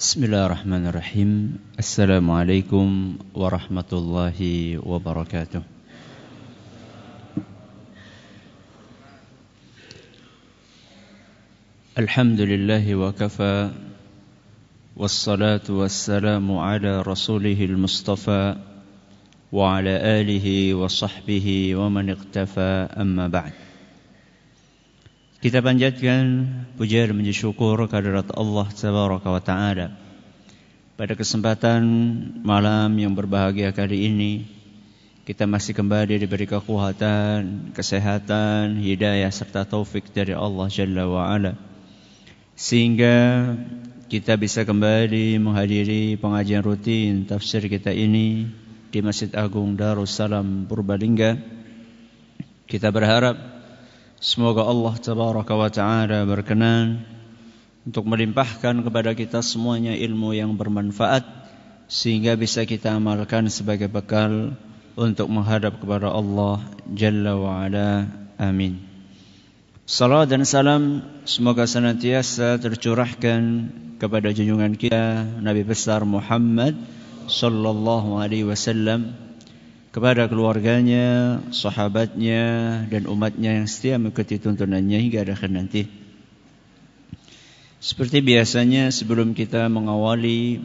بسم الله الرحمن الرحيم السلام عليكم ورحمة الله وبركاته الحمد لله وكفى والصلاة والسلام على رسوله المصطفى وعلى آله وصحبه ومن اقتفى أما بعد Kita panjatkan puja dan puji syukur kehadirat Allah Subhanahu wa taala. Pada kesempatan malam yang berbahagia kali ini, kita masih kembali diberi kekuatan, kesehatan, hidayah serta taufik dari Allah Jalla wa ala. Sehingga kita bisa kembali menghadiri pengajian rutin tafsir kita ini di Masjid Agung Darussalam Purbalingga. Kita berharap Semoga Allah Tabaraka wa Ta'ala berkenan untuk melimpahkan kepada kita semuanya ilmu yang bermanfaat sehingga bisa kita amalkan sebagai bekal untuk menghadap kepada Allah Jalla wa Ala. Amin. Salam dan salam semoga senantiasa tercurahkan kepada junjungan kita Nabi besar Muhammad sallallahu alaihi wasallam kepada keluarganya, sahabatnya, dan umatnya yang setia mengikuti tuntunannya hingga akhir nanti. Seperti biasanya sebelum kita mengawali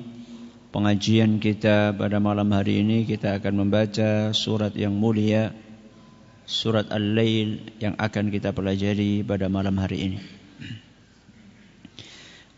pengajian kita pada malam hari ini, kita akan membaca surat yang mulia, surat Al-Lail yang akan kita pelajari pada malam hari ini.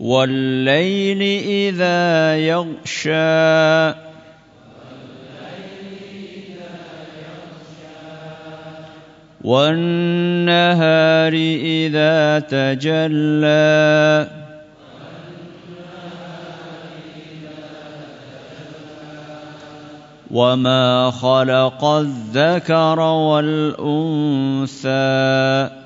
والليل إذا يغشى والنهار إذا تجلى وما خلق الذكر والأنثى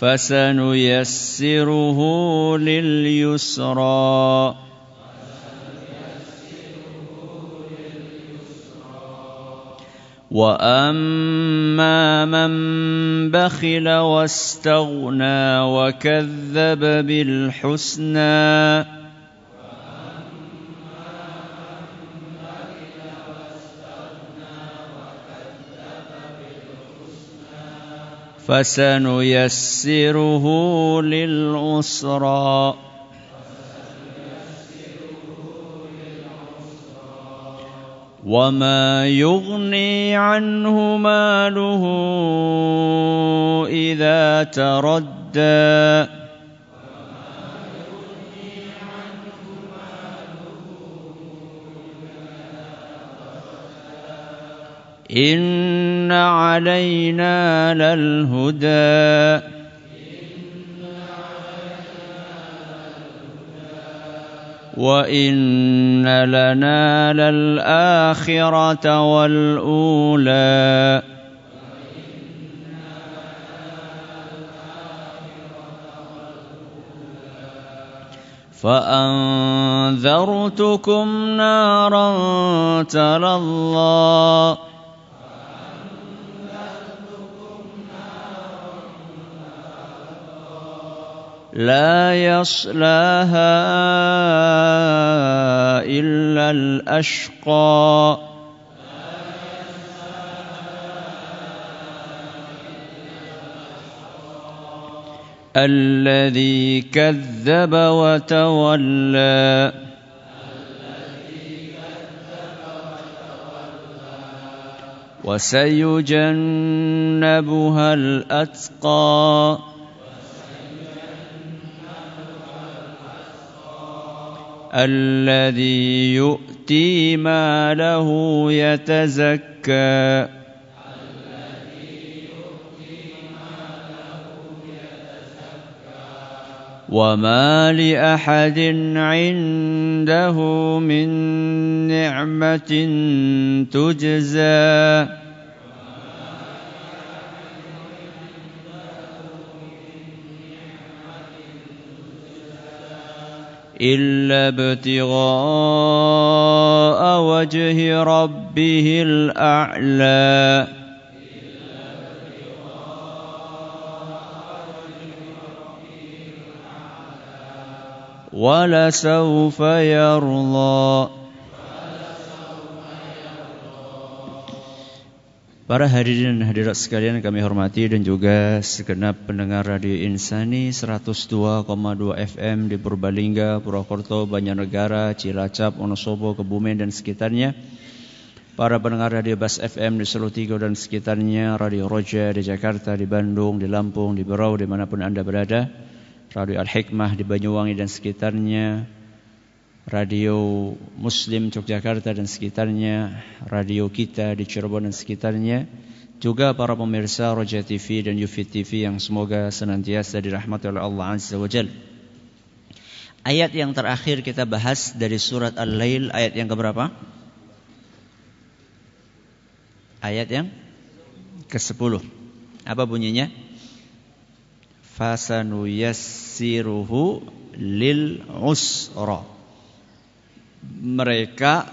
فسنيسره لليسرى واما من بخل واستغنى وكذب بالحسنى فسنيسره للعسرى وما يغني عنه ماله إذا تردى إن علينا للهدى وإن لنا للآخرة والأولى فأنذرتكم نارا تلظى لا يصلاها إلا الأشقى الذي كذب وتولى وسيجنبها الأتقى الذي يؤتي ماله يتزكى وما لأحد عنده من نعمة تجزى إلا ابتغاء وجه ربه الأعلى ولسوف يرضى Para hadirin dan hadirat sekalian kami hormati dan juga segenap pendengar Radio Insani 102,2 FM di Purbalingga, Purwokerto, Banjarnegara, Cilacap, Wonosobo, Kebumen dan sekitarnya. Para pendengar Radio Bas FM di Tigo dan sekitarnya, Radio Roja di Jakarta, di Bandung, di Lampung, di Berau, dimanapun Anda berada. Radio Al-Hikmah di Banyuwangi dan sekitarnya, radio Muslim Yogyakarta dan sekitarnya, radio kita di Cirebon dan sekitarnya, juga para pemirsa Roja TV dan Yufi TV yang semoga senantiasa dirahmati oleh Allah Azza wa Jal. Ayat yang terakhir kita bahas dari surat Al-Lail ayat yang keberapa? Ayat yang ke-10. Apa bunyinya? Fasanu yassiruhu lil mereka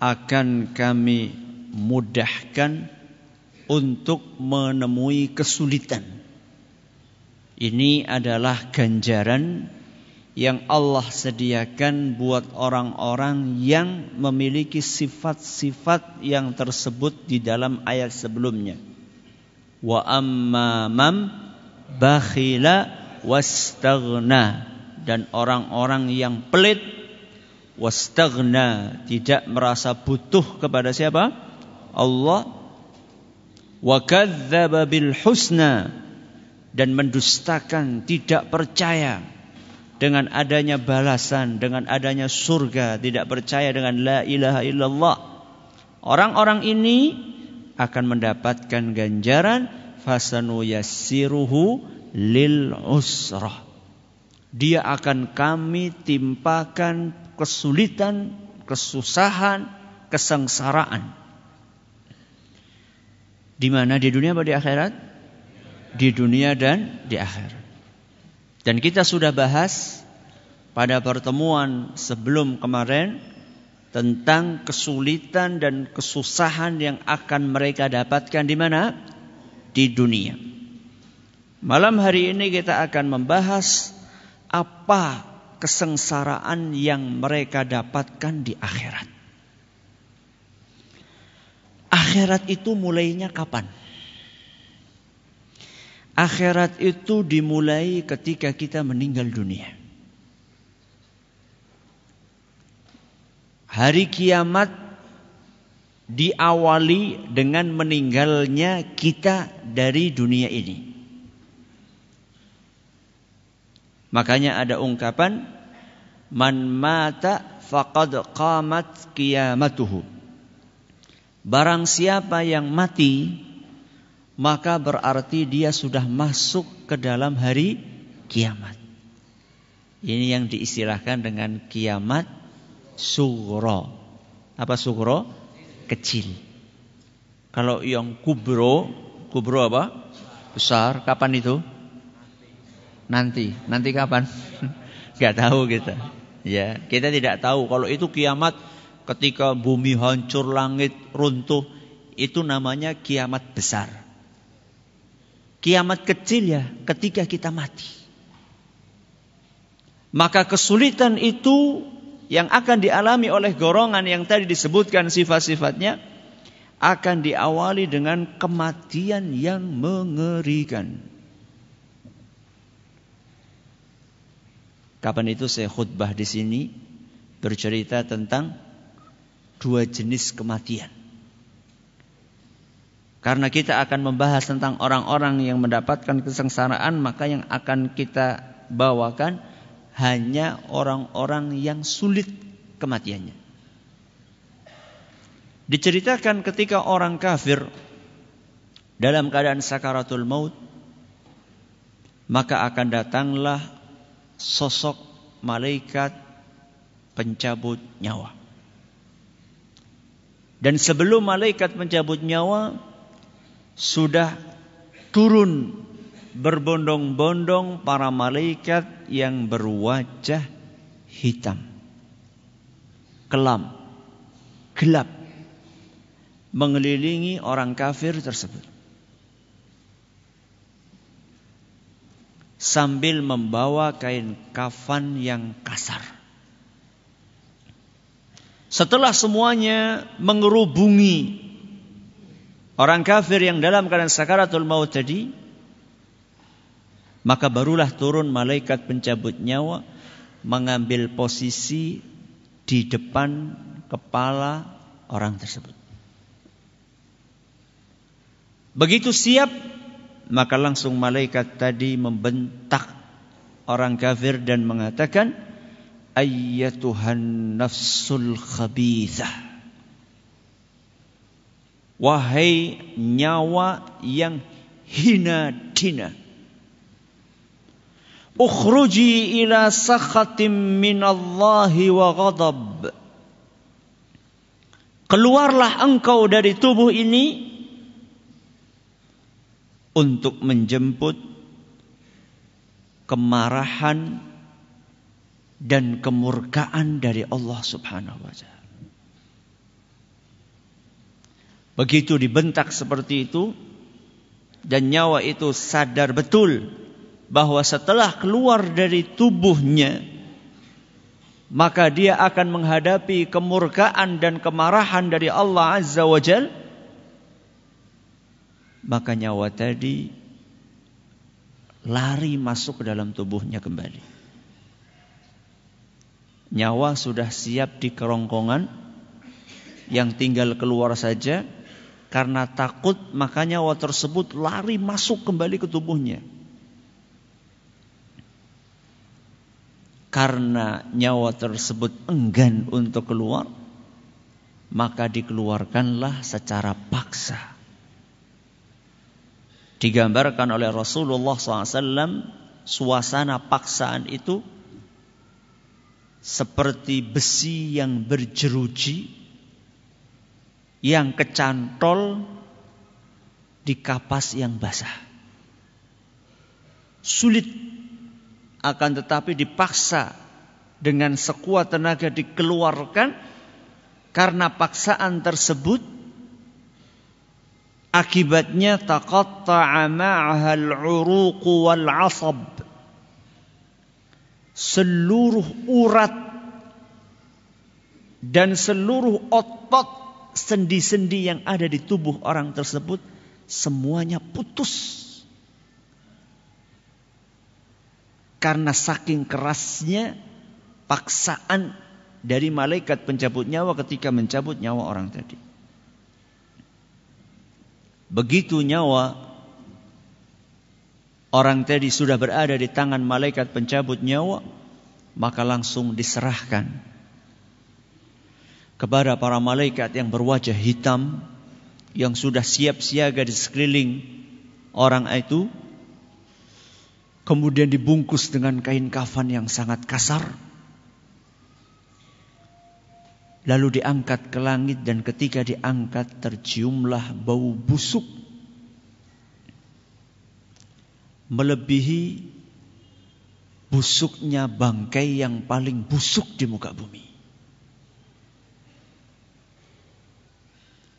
akan kami mudahkan untuk menemui kesulitan. Ini adalah ganjaran yang Allah sediakan buat orang-orang yang memiliki sifat-sifat yang tersebut di dalam ayat sebelumnya. Wa amma mam bakhila wastagna dan orang-orang yang pelit wastagna tidak merasa butuh kepada siapa? Allah wa kadzdzaba bil husna dan mendustakan tidak percaya dengan adanya balasan, dengan adanya surga, tidak percaya dengan la ilaha illallah. Orang-orang ini akan mendapatkan ganjaran fasanu yassiruhu lil usrah. Dia akan kami timpakan kesulitan, kesusahan, kesengsaraan. Di mana? Di dunia atau di akhirat? Di dunia dan di akhirat. Dan kita sudah bahas pada pertemuan sebelum kemarin tentang kesulitan dan kesusahan yang akan mereka dapatkan di mana? Di dunia. Malam hari ini kita akan membahas apa kesengsaraan yang mereka dapatkan di akhirat. Akhirat itu mulainya kapan? Akhirat itu dimulai ketika kita meninggal dunia. Hari kiamat diawali dengan meninggalnya kita dari dunia ini. Makanya ada ungkapan man mata faqad qamat qiyamatuhu. Barang siapa yang mati maka berarti dia sudah masuk ke dalam hari kiamat. Ini yang diistilahkan dengan kiamat sugro. Apa sugro? Kecil. Kalau yang kubro, kubro apa? Besar. Kapan itu? nanti. Nanti kapan? Gak tahu kita. Ya, kita tidak tahu kalau itu kiamat ketika bumi hancur, langit runtuh, itu namanya kiamat besar. Kiamat kecil ya ketika kita mati. Maka kesulitan itu yang akan dialami oleh gorongan yang tadi disebutkan sifat-sifatnya akan diawali dengan kematian yang mengerikan. Kapan itu saya khutbah di sini bercerita tentang dua jenis kematian. Karena kita akan membahas tentang orang-orang yang mendapatkan kesengsaraan, maka yang akan kita bawakan hanya orang-orang yang sulit kematiannya. Diceritakan ketika orang kafir dalam keadaan sakaratul maut, maka akan datanglah sosok malaikat pencabut nyawa. Dan sebelum malaikat pencabut nyawa, sudah turun berbondong-bondong para malaikat yang berwajah hitam, kelam, gelap, mengelilingi orang kafir tersebut. sambil membawa kain kafan yang kasar. Setelah semuanya mengerubungi orang kafir yang dalam keadaan sakaratul maut tadi, maka barulah turun malaikat pencabut nyawa mengambil posisi di depan kepala orang tersebut. Begitu siap maka langsung malaikat tadi membentak orang kafir dan mengatakan ayyatuhan nafsul khabithah wahai nyawa yang hina dina ukhruji ila sakhatim minallahi wa ghadab keluarlah engkau dari tubuh ini untuk menjemput kemarahan dan kemurkaan dari Allah Subhanahu wa taala. Begitu dibentak seperti itu dan nyawa itu sadar betul bahwa setelah keluar dari tubuhnya maka dia akan menghadapi kemurkaan dan kemarahan dari Allah Azza wa Jalla maka nyawa tadi lari masuk ke dalam tubuhnya kembali. Nyawa sudah siap di kerongkongan yang tinggal keluar saja karena takut maka nyawa tersebut lari masuk kembali ke tubuhnya. Karena nyawa tersebut enggan untuk keluar, maka dikeluarkanlah secara paksa digambarkan oleh Rasulullah SAW, suasana paksaan itu seperti besi yang berjeruji, yang kecantol di kapas yang basah. Sulit akan tetapi dipaksa dengan sekuat tenaga dikeluarkan karena paksaan tersebut Akibatnya taqatta'a al-uruq wal asab. Seluruh urat dan seluruh otot sendi-sendi yang ada di tubuh orang tersebut semuanya putus. Karena saking kerasnya paksaan dari malaikat pencabut nyawa ketika mencabut nyawa orang tadi. Begitu nyawa orang tadi sudah berada di tangan malaikat pencabut nyawa, maka langsung diserahkan kepada para malaikat yang berwajah hitam yang sudah siap siaga di sekeliling orang itu kemudian dibungkus dengan kain kafan yang sangat kasar Lalu diangkat ke langit dan ketika diangkat terciumlah bau busuk. Melebihi busuknya bangkai yang paling busuk di muka bumi.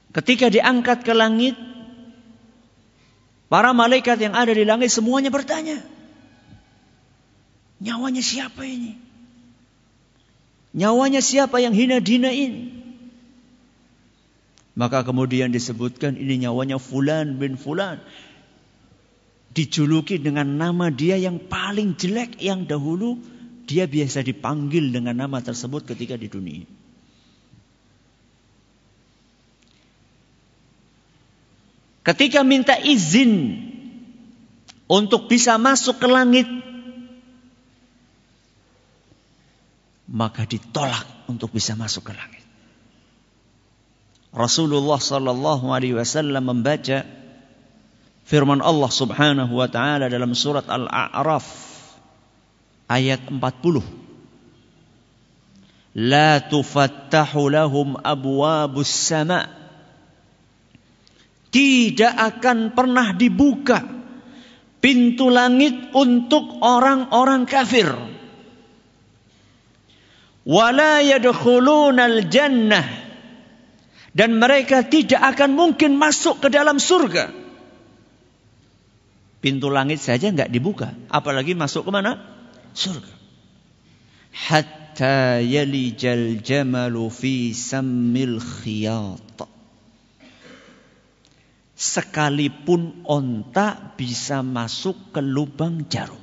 Ketika diangkat ke langit, para malaikat yang ada di langit semuanya bertanya, nyawanya siapa ini? Nyawanya siapa yang hina dina ini? Maka kemudian disebutkan ini nyawanya fulan bin fulan. Dijuluki dengan nama dia yang paling jelek yang dahulu dia biasa dipanggil dengan nama tersebut ketika di dunia. Ketika minta izin untuk bisa masuk ke langit maka ditolak untuk bisa masuk ke langit. Rasulullah sallallahu alaihi wasallam membaca firman Allah Subhanahu wa taala dalam surat Al-A'raf ayat 40. La tufattahu lahum abwabus sama. Tidak akan pernah dibuka pintu langit untuk orang-orang kafir wala yadkhulunal jannah dan mereka tidak akan mungkin masuk ke dalam surga. Pintu langit saja nggak dibuka, apalagi masuk ke mana? Surga. Hatta yalijal jamalu fi sammil khiyat. Sekalipun onta bisa masuk ke lubang jarum.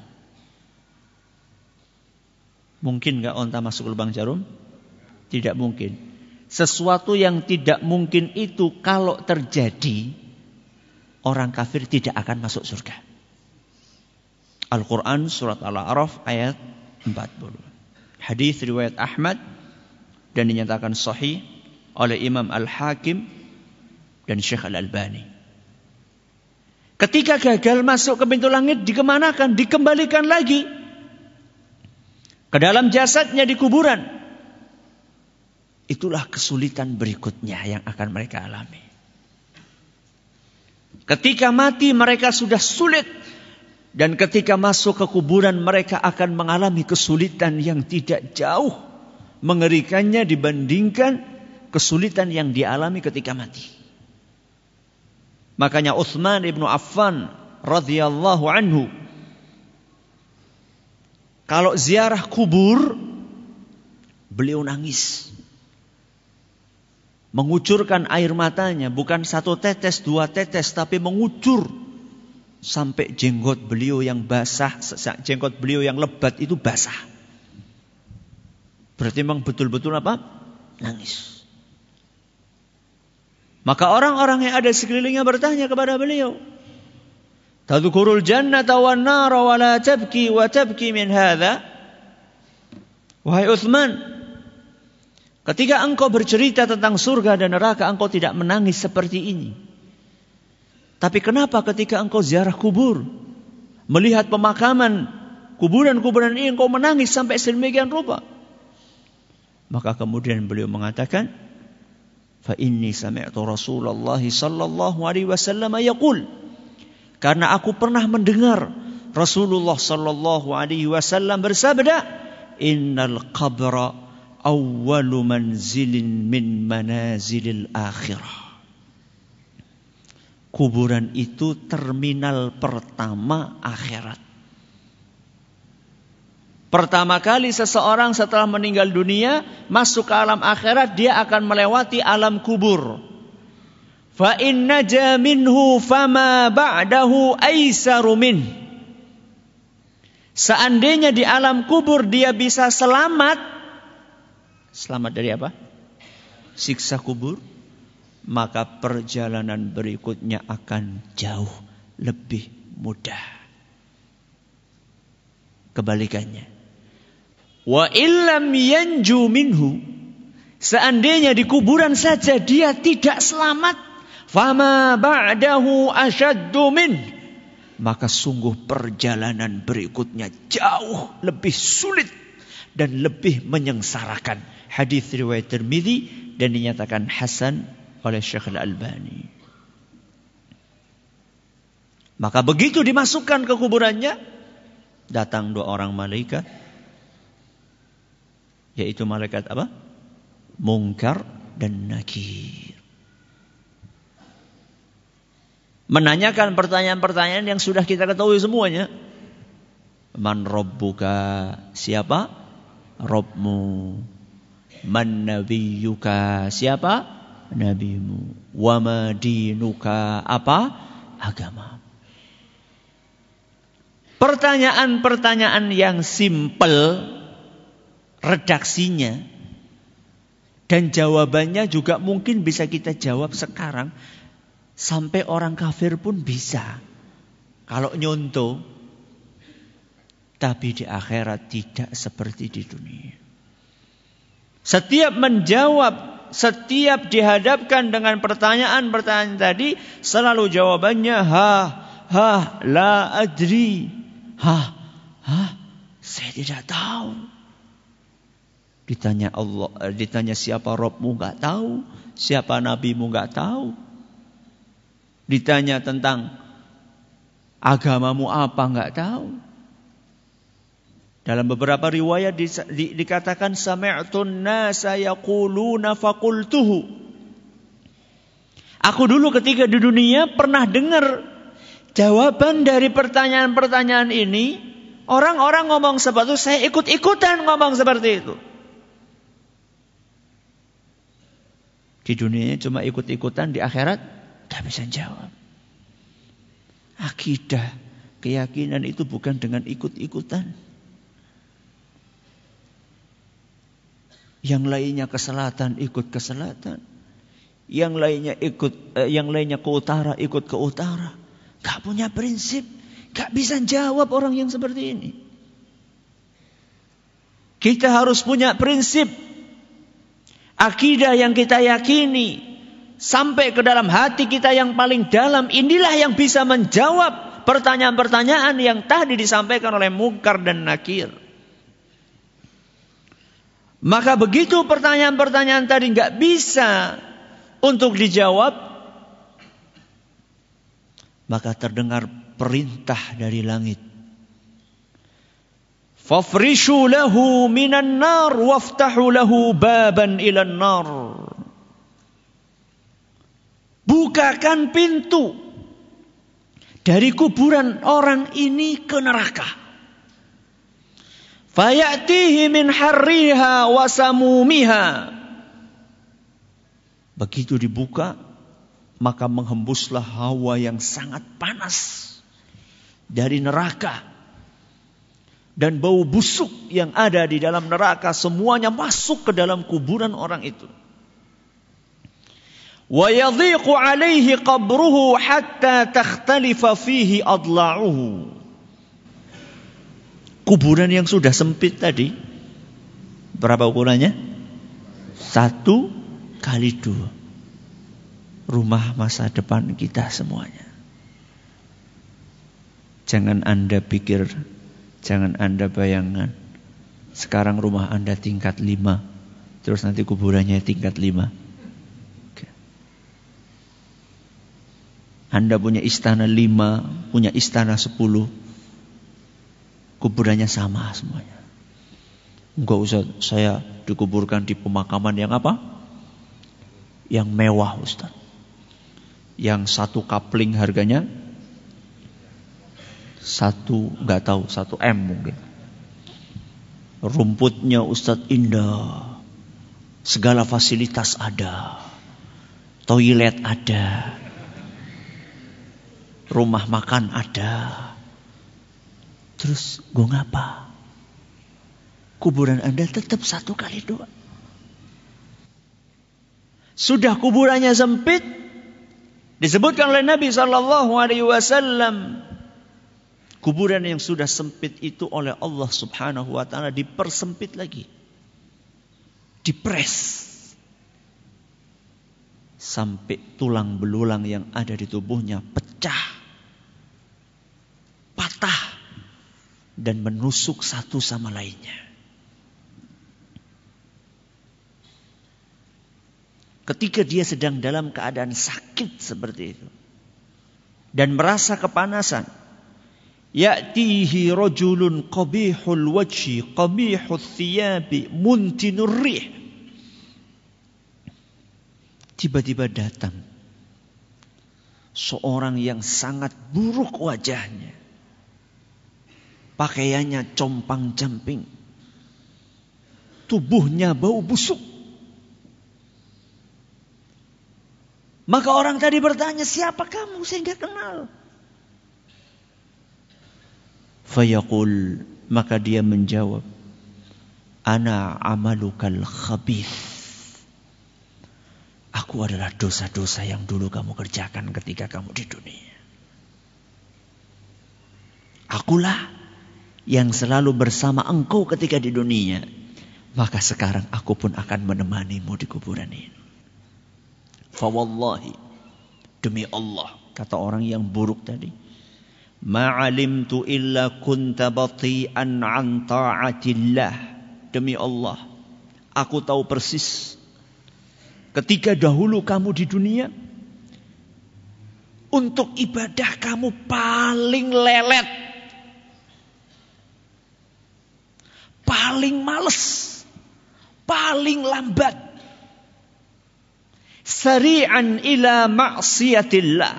Mungkin nggak onta masuk lubang jarum? Tidak mungkin. Sesuatu yang tidak mungkin itu kalau terjadi, orang kafir tidak akan masuk surga. Al-Quran surat Al-A'raf ayat 40. Hadis riwayat Ahmad dan dinyatakan sahih oleh Imam Al-Hakim dan Syekh Al-Albani. Ketika gagal masuk ke pintu langit dikemanakan? Dikembalikan lagi ke dalam jasadnya di kuburan. Itulah kesulitan berikutnya yang akan mereka alami. Ketika mati mereka sudah sulit dan ketika masuk ke kuburan mereka akan mengalami kesulitan yang tidak jauh mengerikannya dibandingkan kesulitan yang dialami ketika mati. Makanya Uthman ibnu Affan radhiyallahu anhu kalau ziarah kubur, beliau nangis. Mengucurkan air matanya, bukan satu tetes, dua tetes, tapi mengucur. Sampai jenggot beliau yang basah, jenggot beliau yang lebat itu basah. Berarti memang betul-betul apa? Nangis. Maka orang-orang yang ada sekelilingnya bertanya kepada beliau, nara wa la ولا تبكي وتبكي من هذا Wahai Uthman Ketika engkau bercerita tentang surga dan neraka Engkau tidak menangis seperti ini Tapi kenapa ketika engkau ziarah kubur Melihat pemakaman Kuburan-kuburan ini engkau menangis sampai sedemikian rupa Maka kemudian beliau mengatakan Fa inni sami'tu Rasulullah sallallahu alaihi wasallam yaqul karena aku pernah mendengar Rasulullah sallallahu alaihi wasallam bersabda, "Innal qabra awwalu manzilin min manazilil akhirah." Kuburan itu terminal pertama akhirat. Pertama kali seseorang setelah meninggal dunia masuk ke alam akhirat dia akan melewati alam kubur. Fa inna jaminhu fama ba'dahu aisaru min. Seandainya di alam kubur dia bisa selamat, selamat dari apa? Siksa kubur, maka perjalanan berikutnya akan jauh lebih mudah. Kebalikannya. Wa illam yanju minhu Seandainya di kuburan saja dia tidak selamat Fama ba'dahu ashaddu min. Maka sungguh perjalanan berikutnya jauh lebih sulit dan lebih menyengsarakan. Hadis riwayat Tirmidzi dan dinyatakan hasan oleh Syekh Al-Albani. Maka begitu dimasukkan ke kuburannya, datang dua orang malaikat yaitu malaikat apa? Mungkar dan Nakir. Menanyakan pertanyaan-pertanyaan yang sudah kita ketahui semuanya. Man robbuka? Siapa? Robmu. Man nabiyuka? Siapa? Nabimu. Wama dinuka? Apa? Agama. Pertanyaan-pertanyaan yang simple redaksinya dan jawabannya juga mungkin bisa kita jawab sekarang Sampai orang kafir pun bisa. Kalau nyontoh. Tapi di akhirat tidak seperti di dunia. Setiap menjawab, setiap dihadapkan dengan pertanyaan-pertanyaan tadi, selalu jawabannya ha, ha, la adri. Ha, ha, saya tidak tahu. Ditanya Allah, eh, ditanya siapa Robmu nggak tahu, siapa Nabimu nggak tahu, Ditanya tentang agamamu apa nggak tahu. Dalam beberapa riwayat di, di, dikatakan sami'tun nasa yaquluna faqultuhu. Aku dulu ketika di dunia pernah dengar jawaban dari pertanyaan-pertanyaan ini, orang-orang ngomong seperti itu, saya ikut-ikutan ngomong seperti itu. Di dunia cuma ikut-ikutan, di akhirat tidak bisa jawab. Akidah, keyakinan itu bukan dengan ikut-ikutan. Yang lainnya ke selatan ikut ke selatan. Yang lainnya ikut, eh, yang lainnya ke utara ikut ke utara. Gak punya prinsip, gak bisa jawab orang yang seperti ini. Kita harus punya prinsip, akidah yang kita yakini, sampai ke dalam hati kita yang paling dalam. Inilah yang bisa menjawab pertanyaan-pertanyaan yang tadi disampaikan oleh Mukar dan Nakir. Maka begitu pertanyaan-pertanyaan tadi nggak bisa untuk dijawab, maka terdengar perintah dari langit. Fafrishu lahu minan nar waftahu lahu baban ilan nar. Bukakan pintu dari kuburan orang ini ke neraka. Fayatihi min harriha wa Begitu dibuka, maka menghembuslah hawa yang sangat panas dari neraka. Dan bau busuk yang ada di dalam neraka semuanya masuk ke dalam kuburan orang itu. ويضيق عليه قبره حتى تختلف فيه أضلاعه kuburan yang sudah sempit tadi berapa ukurannya satu kali dua rumah masa depan kita semuanya jangan anda pikir jangan anda bayangkan sekarang rumah anda tingkat lima terus nanti kuburannya tingkat lima Anda punya istana lima, punya istana sepuluh. Kuburannya sama semuanya. Enggak usah saya dikuburkan di pemakaman yang apa? Yang mewah Ustaz. Yang satu kapling harganya satu nggak tahu satu M mungkin rumputnya Ustadz indah segala fasilitas ada toilet ada rumah makan ada. Terus gue ngapa? Kuburan Anda tetap satu kali dua. Sudah kuburannya sempit, disebutkan oleh Nabi Sallallahu Alaihi Wasallam, kuburan yang sudah sempit itu oleh Allah Subhanahu Wa Taala dipersempit lagi, dipres sampai tulang belulang yang ada di tubuhnya pecah patah dan menusuk satu sama lainnya. Ketika dia sedang dalam keadaan sakit seperti itu dan merasa kepanasan, ya'tihi rajulun qabihul wajhi qabihul thiyabi muntinur rih. Tiba-tiba datang seorang yang sangat buruk wajahnya Pakaiannya compang-camping. Tubuhnya bau busuk. Maka orang tadi bertanya, siapa kamu Saya nggak kenal? Fayaqul, maka dia menjawab, Ana amalukal khabith. Aku adalah dosa-dosa yang dulu kamu kerjakan ketika kamu di dunia. Akulah yang selalu bersama engkau ketika di dunia. Maka sekarang aku pun akan menemanimu di kuburan ini. Fawallahi. Demi Allah. Kata orang yang buruk tadi. Ma'alimtu illa kunta bati'an an ta'atillah. Demi Allah. Aku tahu persis. Ketika dahulu kamu di dunia. Untuk ibadah kamu paling lelet paling males, paling lambat. Sari'an ila maksiatillah.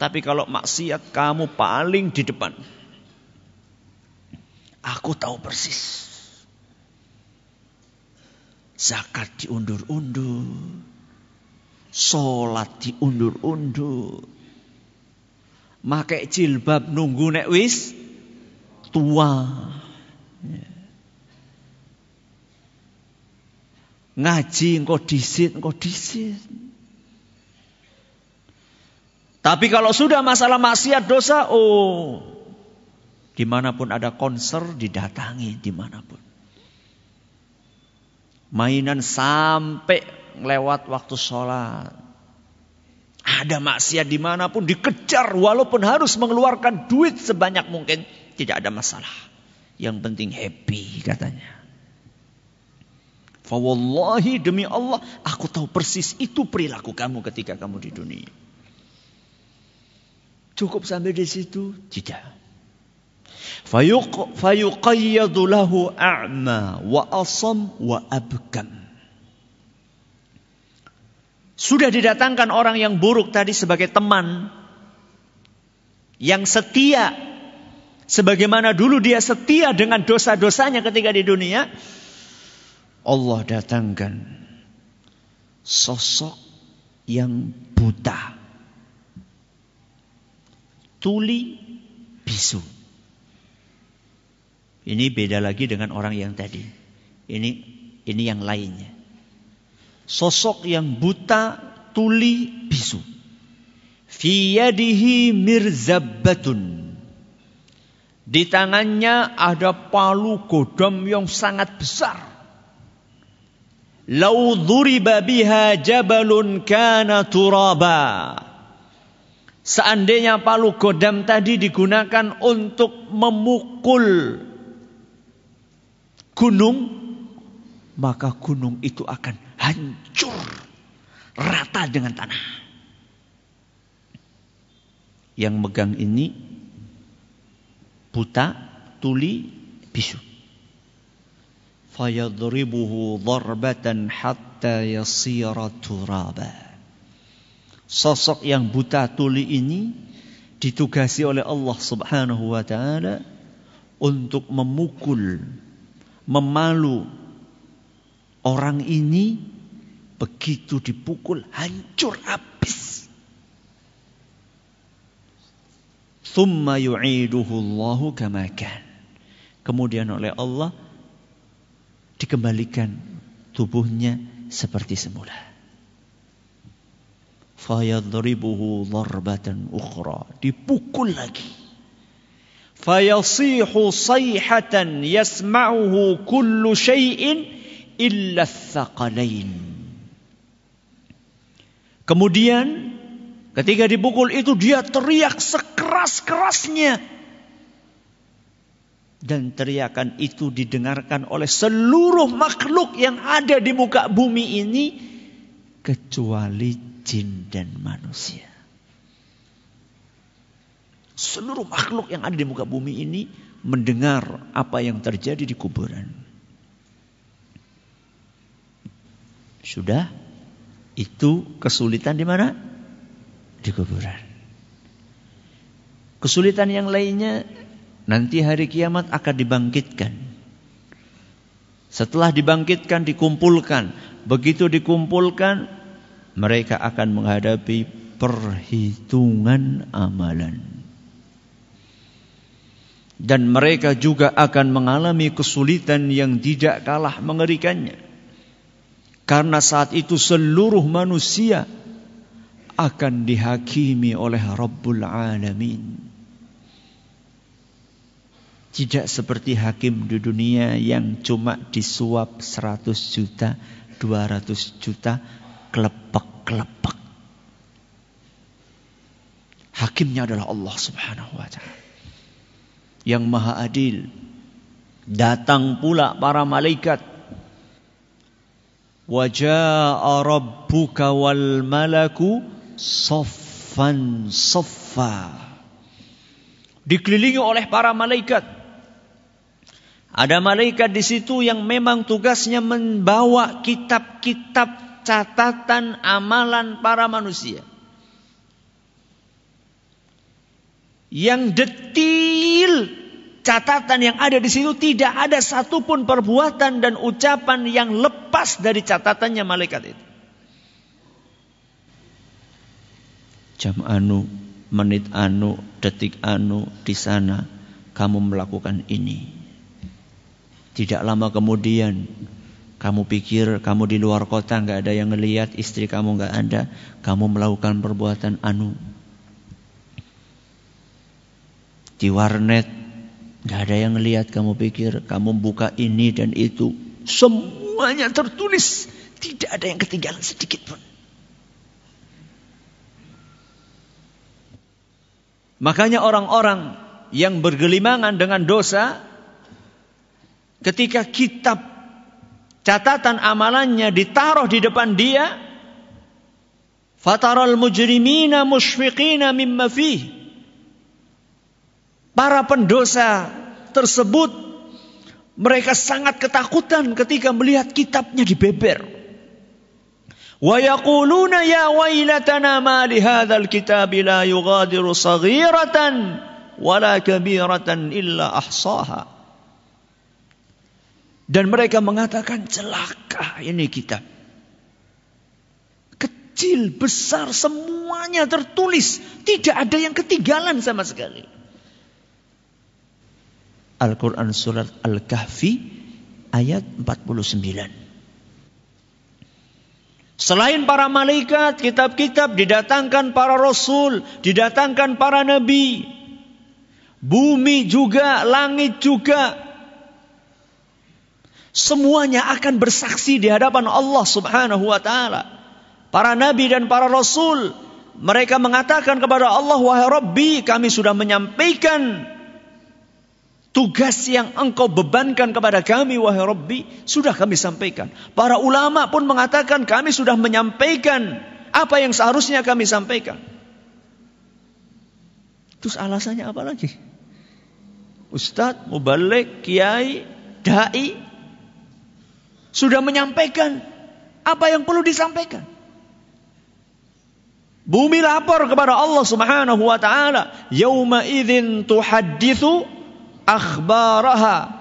Tapi kalau maksiat kamu paling di depan. Aku tahu persis. Zakat diundur-undur. Sholat diundur-undur. Make jilbab nunggu nek wis tua. Yeah. Ngaji engkau disit, engkau disit. Tapi kalau sudah masalah maksiat dosa, oh dimanapun ada konser didatangi dimanapun. Mainan sampai lewat waktu sholat. Ada maksiat dimanapun dikejar walaupun harus mengeluarkan duit sebanyak mungkin tidak ada masalah. Yang penting happy katanya. Fawallahi demi Allah, aku tahu persis itu perilaku kamu ketika kamu di dunia. Cukup sampai di situ? Tidak. Fayuqayyadu lahu a'ma wa asam wa abkam. Sudah didatangkan orang yang buruk tadi sebagai teman. Yang setia. Sebagaimana dulu dia setia dengan dosa-dosanya ketika di dunia. Allah datangkan sosok yang buta. Tuli bisu. Ini beda lagi dengan orang yang tadi. Ini ini yang lainnya. Sosok yang buta, tuli, bisu. Fiyadihi mirzabbatun. Di tangannya ada palu godam yang sangat besar. Lau dhuriba biha jabalun kana turaba. Seandainya palu godam tadi digunakan untuk memukul gunung, maka gunung itu akan hancur rata dengan tanah. Yang megang ini buta, tuli, bisu. Sosok yang buta tuli ini ditugasi oleh Allah Subhanahu wa taala untuk memukul, memalu orang ini begitu dipukul hancur habis. Thumma yu'iduhu Allahu kan. Kemudian oleh Allah dikembalikan tubuhnya seperti semula. Fayadribuhu darbatan ukhra. Dipukul lagi. Fayasihu sayhatan yasma'uhu kullu syai'in illa thakalain. Kemudian ketika dipukul itu dia teriak sekeras-kerasnya. Dan teriakan itu didengarkan oleh seluruh makhluk yang ada di muka bumi ini. Kecuali jin dan manusia. Seluruh makhluk yang ada di muka bumi ini mendengar apa yang terjadi di kuburan. Sudah itu kesulitan di mana? Di kuburan. Kesulitan yang lainnya Nanti hari kiamat akan dibangkitkan. Setelah dibangkitkan, dikumpulkan. Begitu dikumpulkan, mereka akan menghadapi perhitungan amalan. Dan mereka juga akan mengalami kesulitan yang tidak kalah mengerikannya. Karena saat itu seluruh manusia akan dihakimi oleh Rabbul Alamin. Tidak seperti hakim di dunia yang cuma disuap 100 juta, 200 juta, kelepek-kelepek. Hakimnya adalah Allah subhanahu wa ta'ala. Yang maha adil. Datang pula para malaikat. Waja'a rabbuka wal malaku soffan soffa. Dikelilingi oleh para malaikat. Ada malaikat di situ yang memang tugasnya membawa kitab-kitab catatan amalan para manusia. Yang detil catatan yang ada di situ tidak ada satupun perbuatan dan ucapan yang lepas dari catatannya malaikat itu. Jam anu, menit anu, detik anu di sana kamu melakukan ini tidak lama kemudian kamu pikir kamu di luar kota nggak ada yang ngelihat istri kamu nggak ada, kamu melakukan perbuatan anu. Di warnet nggak ada yang ngelihat kamu pikir kamu buka ini dan itu, semuanya tertulis, tidak ada yang ketinggalan sedikit pun. Makanya orang-orang yang bergelimangan dengan dosa Ketika kitab catatan amalannya ditaruh di depan dia, fataral mujrimina musyfiqina mimma fihi. Para pendosa tersebut mereka sangat ketakutan ketika melihat kitabnya dibeber. Wa yaquluna ya wailatana ma li hadzal kitabi la yughadiru saghiratan wala kabiratan illa ahsaha. Dan mereka mengatakan celaka ini kita. Kecil, besar, semuanya tertulis. Tidak ada yang ketinggalan sama sekali. Al-Quran Surat Al-Kahfi ayat 49. Selain para malaikat, kitab-kitab didatangkan para rasul, didatangkan para nabi. Bumi juga, langit juga, Semuanya akan bersaksi di hadapan Allah Subhanahu wa taala. Para nabi dan para rasul mereka mengatakan kepada Allah, "Wahai Rabbi, kami sudah menyampaikan tugas yang engkau bebankan kepada kami, wahai Rabbi, sudah kami sampaikan." Para ulama pun mengatakan, "Kami sudah menyampaikan apa yang seharusnya kami sampaikan." Terus alasannya apa lagi? Ustadz, mubalik, kiai, dai, sudah menyampaikan apa yang perlu disampaikan. Bumi lapor kepada Allah Subhanahu wa taala, "Yauma idzin tuhadditsu akhbaraha."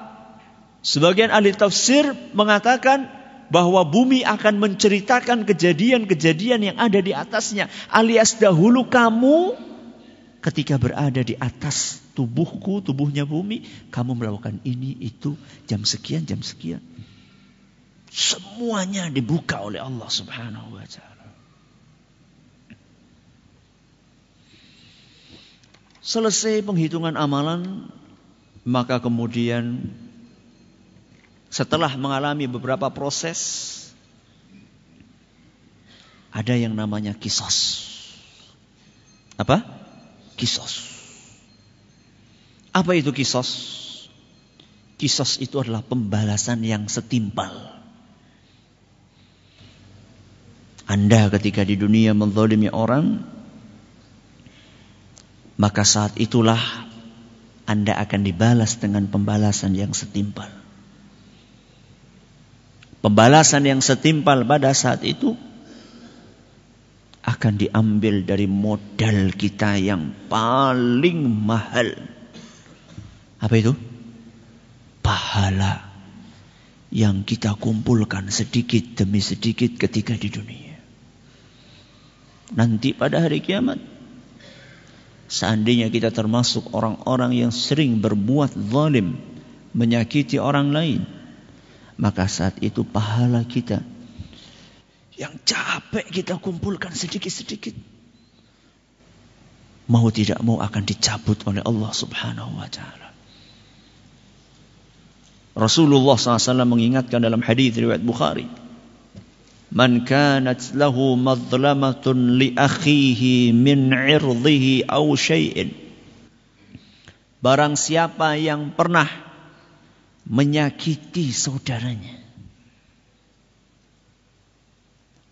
Sebagian ahli tafsir mengatakan bahwa bumi akan menceritakan kejadian-kejadian yang ada di atasnya, alias dahulu kamu ketika berada di atas tubuhku, tubuhnya bumi, kamu melakukan ini itu jam sekian, jam sekian. Semuanya dibuka oleh Allah Subhanahu wa taala. Selesai penghitungan amalan, maka kemudian setelah mengalami beberapa proses ada yang namanya kisos. Apa? Kisos. Apa itu kisos? Kisos itu adalah pembalasan yang setimpal. Anda ketika di dunia menzalimi orang, maka saat itulah Anda akan dibalas dengan pembalasan yang setimpal. Pembalasan yang setimpal pada saat itu akan diambil dari modal kita yang paling mahal. Apa itu? Pahala yang kita kumpulkan sedikit demi sedikit ketika di dunia nanti pada hari kiamat. Seandainya kita termasuk orang-orang yang sering berbuat zalim, menyakiti orang lain, maka saat itu pahala kita yang capek kita kumpulkan sedikit-sedikit mau tidak mau akan dicabut oleh Allah Subhanahu wa taala. Rasulullah SAW mengingatkan dalam hadis riwayat Bukhari, man kanat lahu madlamatun li akhihi min أو aw syai'in barang siapa yang pernah menyakiti saudaranya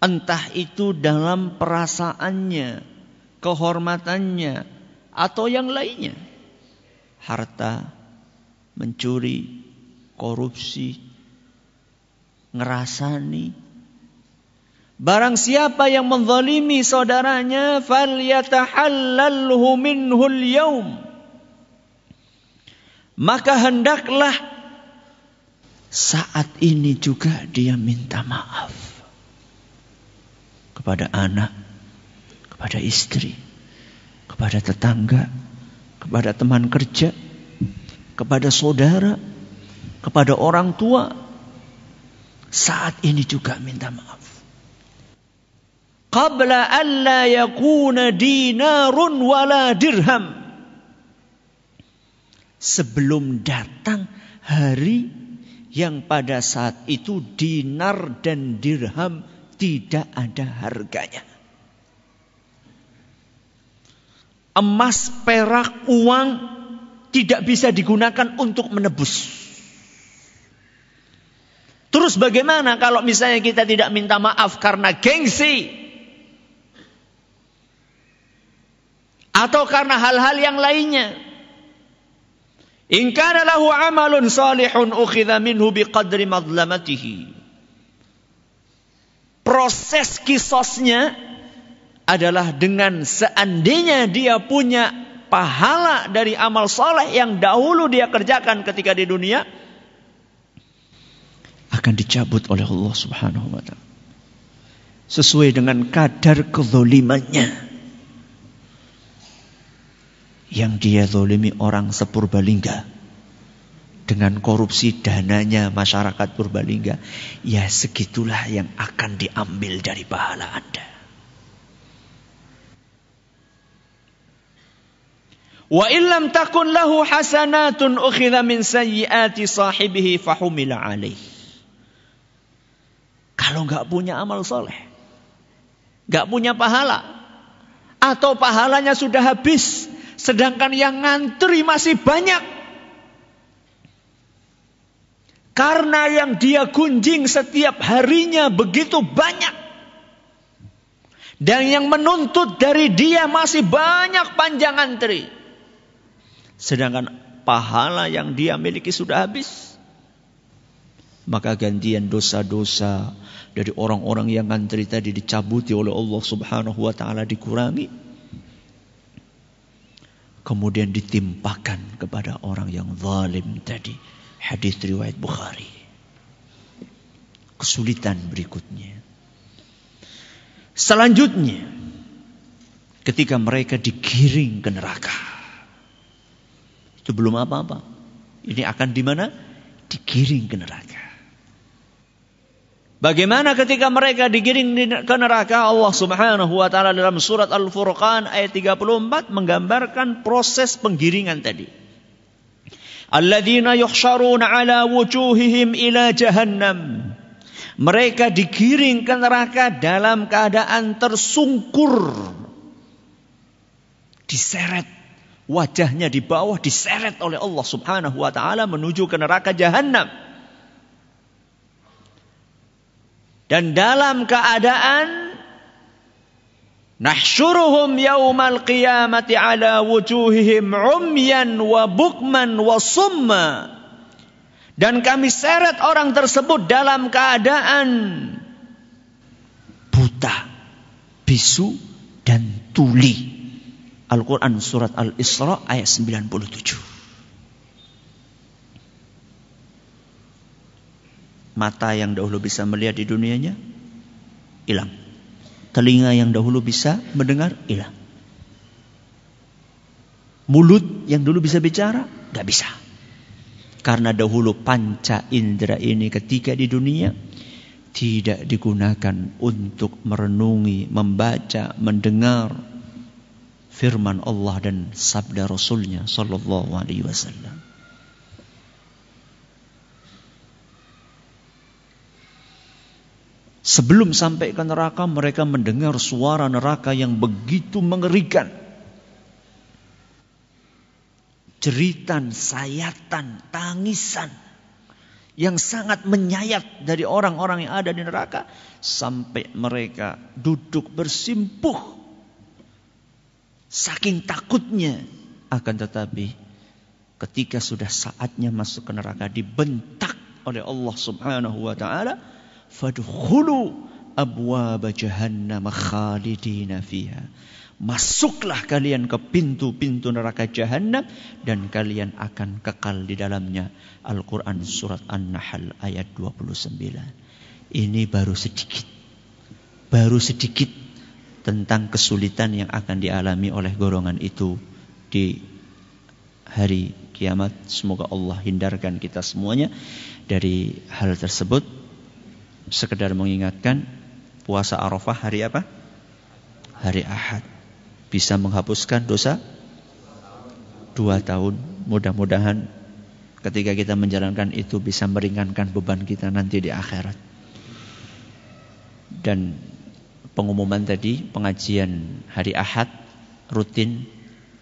entah itu dalam perasaannya kehormatannya atau yang lainnya harta mencuri korupsi ngerasani Barang siapa yang menzalimi saudaranya falyatahallalhu minhul yaum. Maka hendaklah saat ini juga dia minta maaf kepada anak, kepada istri, kepada tetangga, kepada teman kerja, kepada saudara, kepada orang tua. Saat ini juga minta maaf qabla la yakuna dinarun wala dirham sebelum datang hari yang pada saat itu dinar dan dirham tidak ada harganya. Emas, perak, uang tidak bisa digunakan untuk menebus. Terus bagaimana kalau misalnya kita tidak minta maaf karena gengsi? atau karena hal-hal yang lainnya. In kana lahu amalun salihun ukhidha minhu biqadri madlamatihi. Proses kisosnya adalah dengan seandainya dia punya pahala dari amal soleh yang dahulu dia kerjakan ketika di dunia akan dicabut oleh Allah Subhanahu wa taala sesuai dengan kadar kezolimannya yang dia zolimi orang sepurbalingga dengan korupsi dananya masyarakat Purbalingga ya segitulah yang akan diambil dari pahala Anda Wa illam takun lahu hasanatun ukhidha min sayyiati sahibihi fahumila alaih. Kalau nggak punya amal soleh, nggak punya pahala, atau pahalanya sudah habis, Sedangkan yang ngantri masih banyak. Karena yang dia gunjing setiap harinya begitu banyak. Dan yang menuntut dari dia masih banyak panjang antri. Sedangkan pahala yang dia miliki sudah habis. Maka gantian dosa-dosa dari orang-orang yang antri tadi dicabuti oleh Allah subhanahu wa ta'ala dikurangi kemudian ditimpakan kepada orang yang zalim tadi. Hadis riwayat Bukhari. Kesulitan berikutnya. Selanjutnya, ketika mereka digiring ke neraka. Itu belum apa-apa. Ini akan di mana? Digiring ke neraka. Bagaimana ketika mereka digiring ke neraka Allah Subhanahu wa taala dalam surat Al-Furqan ayat 34 menggambarkan proses penggiringan tadi. Alladzina yuhsyaruna ala wujuhihim ila jahannam. Mereka digiring ke neraka dalam keadaan tersungkur. Diseret wajahnya di bawah diseret oleh Allah Subhanahu wa taala menuju ke neraka jahannam. Dan dalam keadaan Nahsyuruhum yaumal qiyamati ala wujuhihim umyan wa bukman wa summa. Dan kami seret orang tersebut dalam keadaan buta, bisu, dan tuli. Al-Quran surat Al-Isra ayat 97. Mata yang dahulu bisa melihat di dunianya hilang. Telinga yang dahulu bisa mendengar hilang. Mulut yang dulu bisa bicara gak bisa. Karena dahulu panca indera ini ketika di dunia tidak digunakan untuk merenungi, membaca, mendengar firman Allah dan sabda Rasulnya Sallallahu Alaihi Wasallam. Sebelum sampai ke neraka, mereka mendengar suara neraka yang begitu mengerikan. Jeritan, sayatan, tangisan yang sangat menyayat dari orang-orang yang ada di neraka sampai mereka duduk bersimpuh saking takutnya akan tetapi ketika sudah saatnya masuk ke neraka dibentak oleh Allah Subhanahu wa taala fadkhulu jahannam khalidina fiha. Masuklah kalian ke pintu-pintu neraka Jahannam dan kalian akan kekal di dalamnya. Al-Quran Surat An-Nahl ayat 29. Ini baru sedikit. Baru sedikit tentang kesulitan yang akan dialami oleh golongan itu di hari kiamat. Semoga Allah hindarkan kita semuanya dari hal tersebut sekedar mengingatkan puasa Arafah hari apa? Hari Ahad. Bisa menghapuskan dosa dua tahun. Mudah-mudahan ketika kita menjalankan itu bisa meringankan beban kita nanti di akhirat. Dan pengumuman tadi pengajian hari Ahad rutin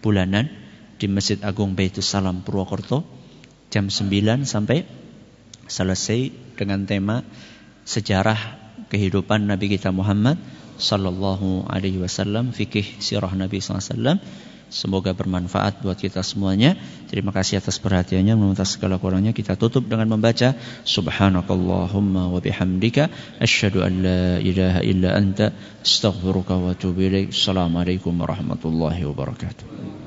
bulanan di Masjid Agung Baitus Salam Purwokerto jam 9 sampai selesai dengan tema sejarah kehidupan Nabi kita Muhammad sallallahu alaihi wasallam, fikih sirah Nabi sallallahu alaihi wasallam. Semoga bermanfaat buat kita semuanya. Terima kasih atas perhatiannya. Meminta segala kurangnya kita tutup dengan membaca subhanakallahumma wa bihamdika asyhadu an la ilaha illa anta astaghfiruka wa atubu ilaik. Assalamualaikum warahmatullahi wabarakatuh.